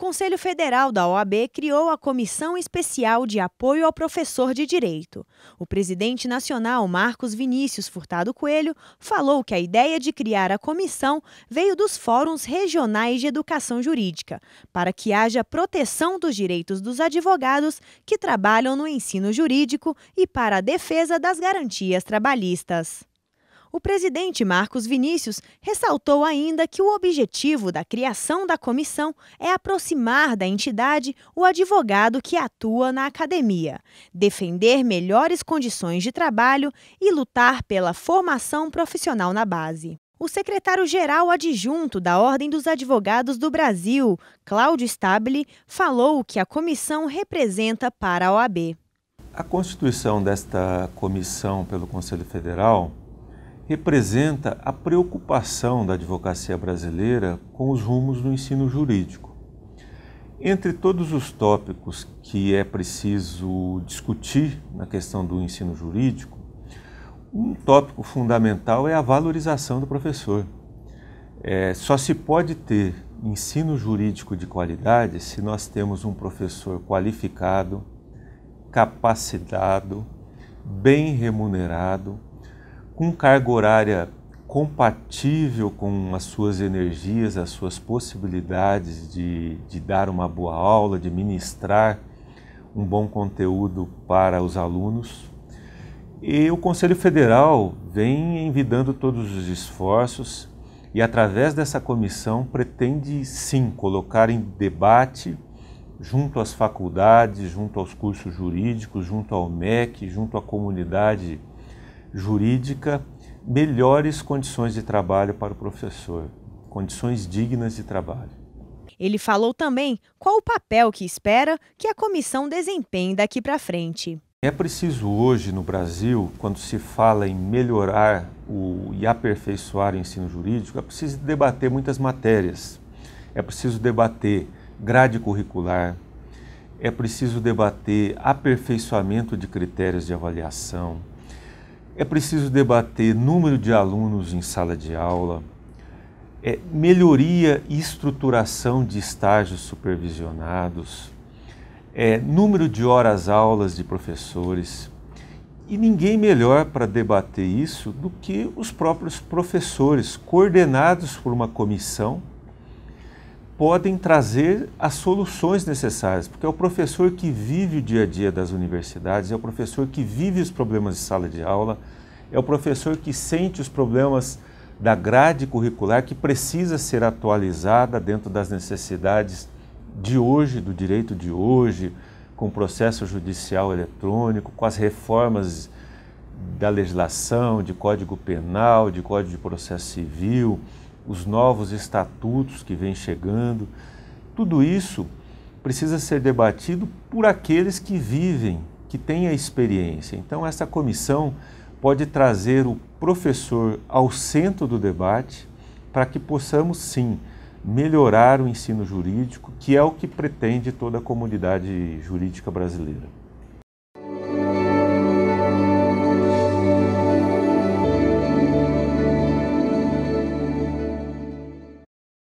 Conselho Federal da OAB criou a Comissão Especial de Apoio ao Professor de Direito. O presidente nacional Marcos Vinícius Furtado Coelho falou que a ideia de criar a comissão veio dos fóruns regionais de educação jurídica, para que haja proteção dos direitos dos advogados que trabalham no ensino jurídico e para a defesa das garantias trabalhistas. O presidente Marcos Vinícius ressaltou ainda que o objetivo da criação da comissão é aproximar da entidade o advogado que atua na academia, defender melhores condições de trabalho e lutar pela formação profissional na base. O secretário-geral adjunto da Ordem dos Advogados do Brasil, Cláudio Stabile, falou que a comissão representa para a OAB. A constituição desta comissão pelo Conselho Federal representa a preocupação da advocacia brasileira com os rumos do ensino jurídico. Entre todos os tópicos que é preciso discutir na questão do ensino jurídico, um tópico fundamental é a valorização do professor. É, só se pode ter ensino jurídico de qualidade se nós temos um professor qualificado, capacitado, bem remunerado, com carga horária compatível com as suas energias, as suas possibilidades de, de dar uma boa aula, de ministrar um bom conteúdo para os alunos. E o Conselho Federal vem envidando todos os esforços e, através dessa comissão, pretende sim colocar em debate, junto às faculdades, junto aos cursos jurídicos, junto ao MEC, junto à comunidade jurídica, melhores condições de trabalho para o professor, condições dignas de trabalho. Ele falou também qual o papel que espera que a comissão desempenhe daqui para frente. É preciso hoje no Brasil, quando se fala em melhorar o, e aperfeiçoar o ensino jurídico, é preciso debater muitas matérias. É preciso debater grade curricular, é preciso debater aperfeiçoamento de critérios de avaliação, é preciso debater número de alunos em sala de aula, é, melhoria e estruturação de estágios supervisionados, é, número de horas aulas de professores. E ninguém melhor para debater isso do que os próprios professores, coordenados por uma comissão podem trazer as soluções necessárias, porque é o professor que vive o dia a dia das universidades, é o professor que vive os problemas de sala de aula, é o professor que sente os problemas da grade curricular que precisa ser atualizada dentro das necessidades de hoje, do direito de hoje, com o processo judicial eletrônico, com as reformas da legislação, de código penal, de código de processo civil, os novos estatutos que vêm chegando. Tudo isso precisa ser debatido por aqueles que vivem, que têm a experiência. Então, essa comissão pode trazer o professor ao centro do debate para que possamos, sim, melhorar o ensino jurídico, que é o que pretende toda a comunidade jurídica brasileira.